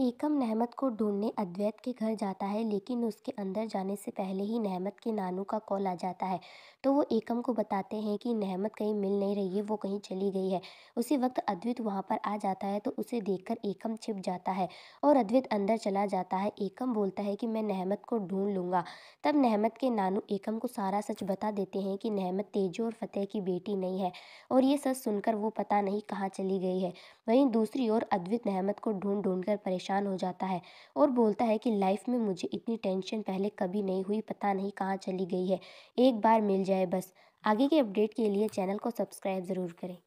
एकम नहमत को ढूंढने अद्वैत के घर जाता है लेकिन उसके अंदर जाने से पहले ही नहमत के नानू का कॉल आ जाता है तो वो एकम को बताते हैं कि नहमत कहीं मिल नहीं रही है वो कहीं चली गई है उसी वक्त अद्वैत वहाँ पर आ जाता है तो उसे देखकर एकम छिप जाता है और अद्वैत अंदर चला जाता है एकम बोलता है कि मैं नहमत को ढूंढ लूँगा तब नहमत के नानू एकम को सारा सच बता देते हैं कि नहमत तेजो और फतेह की बेटी नहीं है और ये सच सुनकर वो पता नहीं कहाँ चली गई है वहीं दूसरी ओर अद्वित नहमत को ढूंढ ढूंढ कर परेशान परेशान हो जाता है और बोलता है कि लाइफ में मुझे इतनी टेंशन पहले कभी नहीं हुई पता नहीं कहाँ चली गई है एक बार मिल जाए बस आगे के अपडेट के लिए चैनल को सब्सक्राइब ज़रूर करें